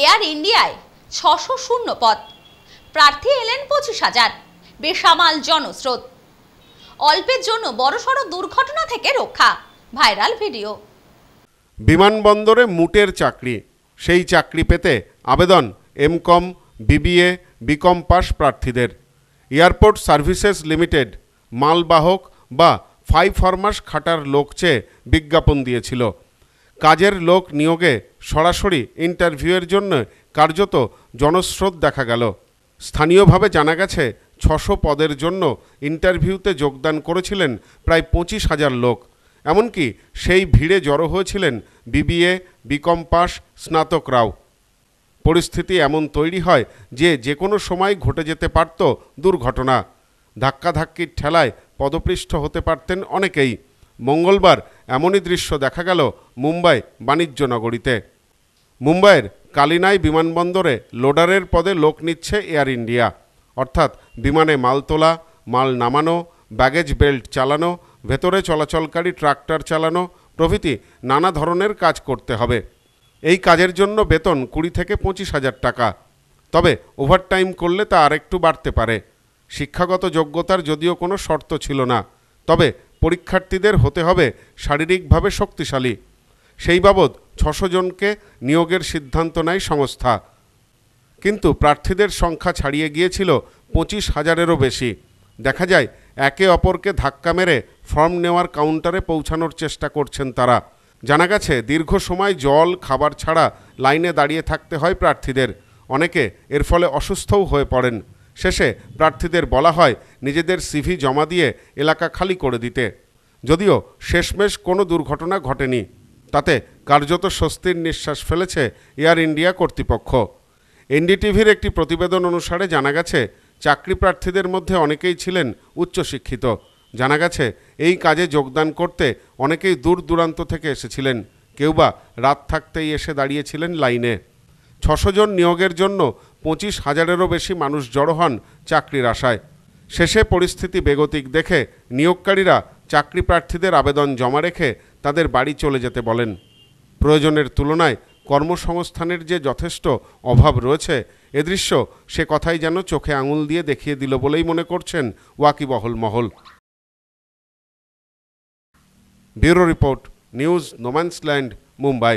air ইন্ডিয়ায় ছশো শূন্য পদ প্রার্থী এলেন পঁচিশ হাজার বেসামাল জনস্রোত অল্পের জন্য বড়সড় দুর্ঘটনা থেকে রক্ষা ভাইরাল ভিডিও বিমানবন্দরে মুটের চাকরি সেই চাকরি পেতে আবেদন এমকম বিবিএ বিকম পাস প্রার্থীদের এয়ারপোর্ট সার্ভিসেস লিমিটেড মালবাহক বা ফাইভ ফার্মাস খাটার লোক চেয়ে বিজ্ঞাপন দিয়েছিল কাজের লোক নিয়োগে সরাসরি ইন্টারভিউয়ের জন্য কার্যত জনস্রোত দেখা গেল স্থানীয়ভাবে জানা গেছে ছশো পদের জন্য ইন্টারভিউতে যোগদান করেছিলেন প্রায় পঁচিশ হাজার লোক এমনকি সেই ভিড়ে জড়ো হয়েছিলেন বিবিএ বিকম পাস স্নাতকরাও পরিস্থিতি এমন তৈরি হয় যে যে কোনো সময় ঘটে যেতে পারত দুর্ঘটনা ধাক্কাধাক্কির ঠেলায় পদপৃষ্ঠ হতে পারতেন অনেকেই মঙ্গলবার এমনই দৃশ্য দেখা গেল মুম্বাই বাণিজ্য নগরীতে মুম্বাইয়ের কালিনাই বিমানবন্দরে লোডারের পদে লোক নিচ্ছে এয়ার ইন্ডিয়া অর্থাৎ বিমানে মাল তোলা মাল নামানো ব্যাগেজ বেল্ট চালানো ভেতরে চলাচলকারী ট্রাক্টর চালানো প্রভৃতি নানা ধরনের কাজ করতে হবে এই কাজের জন্য বেতন কুড়ি থেকে পঁচিশ হাজার টাকা তবে ওভারটাইম করলে তা আরেকটু বাড়তে পারে শিক্ষাগত যোগ্যতার যদিও কোনো শর্ত ছিল না তবে পরীক্ষার্থীদের হতে হবে শারীরিকভাবে শক্তিশালী সেই বাবদ ছশো জনকে নিয়োগের সিদ্ধান্ত নেয় সংস্থা কিন্তু প্রার্থীদের সংখ্যা ছাড়িয়ে গিয়েছিল পঁচিশ হাজারেরও বেশি দেখা যায় একে অপরকে ধাক্কা মেরে ফর্ম নেওয়ার কাউন্টারে পৌঁছানোর চেষ্টা করছেন তারা জানা গেছে দীর্ঘ সময় জল খাবার ছাড়া লাইনে দাঁড়িয়ে থাকতে হয় প্রার্থীদের অনেকে এর ফলে অসুস্থও হয়ে পড়েন শেষে প্রার্থীদের বলা হয় নিজেদের সিভি জমা দিয়ে এলাকা খালি করে দিতে যদিও শেষমেশ কোনো দুর্ঘটনা ঘটেনি তাতে কার্যত স্বস্তির নিঃশ্বাস ফেলেছে এয়ার ইন্ডিয়া কর্তৃপক্ষ এনডিটিভির একটি প্রতিবেদন অনুসারে জানা গেছে চাকরি প্রার্থীদের মধ্যে অনেকেই ছিলেন উচ্চশিক্ষিত জানা গেছে এই কাজে যোগদান করতে অনেকেই দূর দূরান্ত থেকে এসেছিলেন কেউ বা রাত থাকতেই এসে দাঁড়িয়েছিলেন লাইনে ছশো জন নিয়োগের জন্য পঁচিশ হাজারেরও বেশি মানুষ জড়ো হন চাকরির আশায় শেষে পরিস্থিতি বেগতিক দেখে নিয়োগকারীরা চাকরি প্রার্থীদের আবেদন জমা রেখে তাদের বাড়ি চলে যেতে বলেন প্রয়োজনের তুলনায় কর্মসংস্থানের যে যথেষ্ট অভাব রয়েছে এ দৃশ্য সে কথাই যেন চোখে আঙুল দিয়ে দেখিয়ে দিল বলেই মনে করছেন ওয়াকিবহল মহল bureau report news no man's land Mumbai